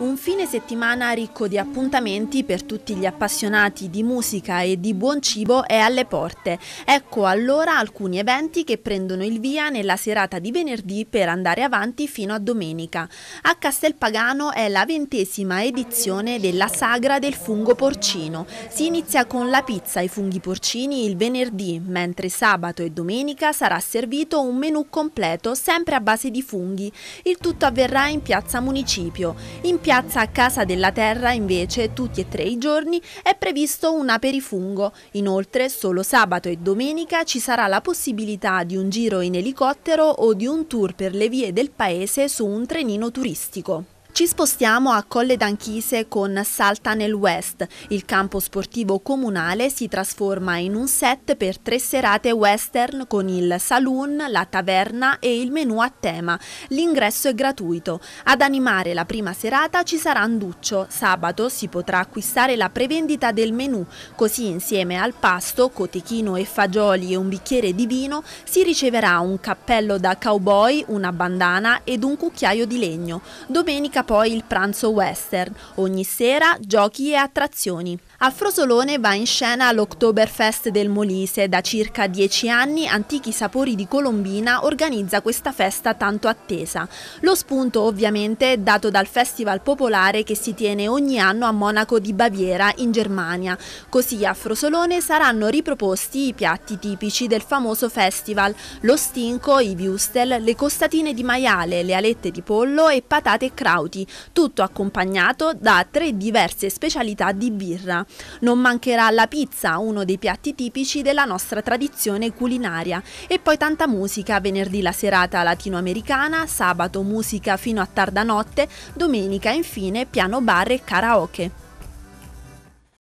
Un fine settimana ricco di appuntamenti per tutti gli appassionati di musica e di buon cibo è alle porte. Ecco allora alcuni eventi che prendono il via nella serata di venerdì per andare avanti fino a domenica. A Castelpagano è la ventesima edizione della Sagra del Fungo Porcino. Si inizia con la pizza ai funghi porcini il venerdì, mentre sabato e domenica sarà servito un menù completo sempre a base di funghi. Il tutto avverrà in piazza Municipio. In piazza Casa della Terra invece tutti e tre i giorni è previsto un aperifungo. Inoltre solo sabato e domenica ci sarà la possibilità di un giro in elicottero o di un tour per le vie del paese su un trenino turistico. Ci spostiamo a Colle d'Anchise con Salta nel West. Il campo sportivo comunale si trasforma in un set per tre serate western con il saloon, la taverna e il menù a tema. L'ingresso è gratuito. Ad animare la prima serata ci sarà Anduccio. Sabato si potrà acquistare la prevendita del menù, così insieme al pasto, cotechino e fagioli e un bicchiere di vino si riceverà un cappello da cowboy, una bandana ed un cucchiaio di legno. Domenica poi il pranzo western, ogni sera giochi e attrazioni. A Frosolone va in scena l'Oktoberfest del Molise. Da circa dieci anni Antichi Sapori di Colombina organizza questa festa tanto attesa. Lo spunto ovviamente è dato dal Festival Popolare che si tiene ogni anno a Monaco di Baviera in Germania. Così a Frosolone saranno riproposti i piatti tipici del famoso festival, lo stinco, i würstel, le costatine di maiale, le alette di pollo e patate e crauti abbinati, tutto accompagnato da tre diverse specialità di birra. Non mancherà la pizza, uno dei piatti tipici della nostra tradizione culinaria, e poi tanta musica, venerdì la serata latinoamericana, sabato musica fino a tarda notte, domenica infine piano bar e karaoke.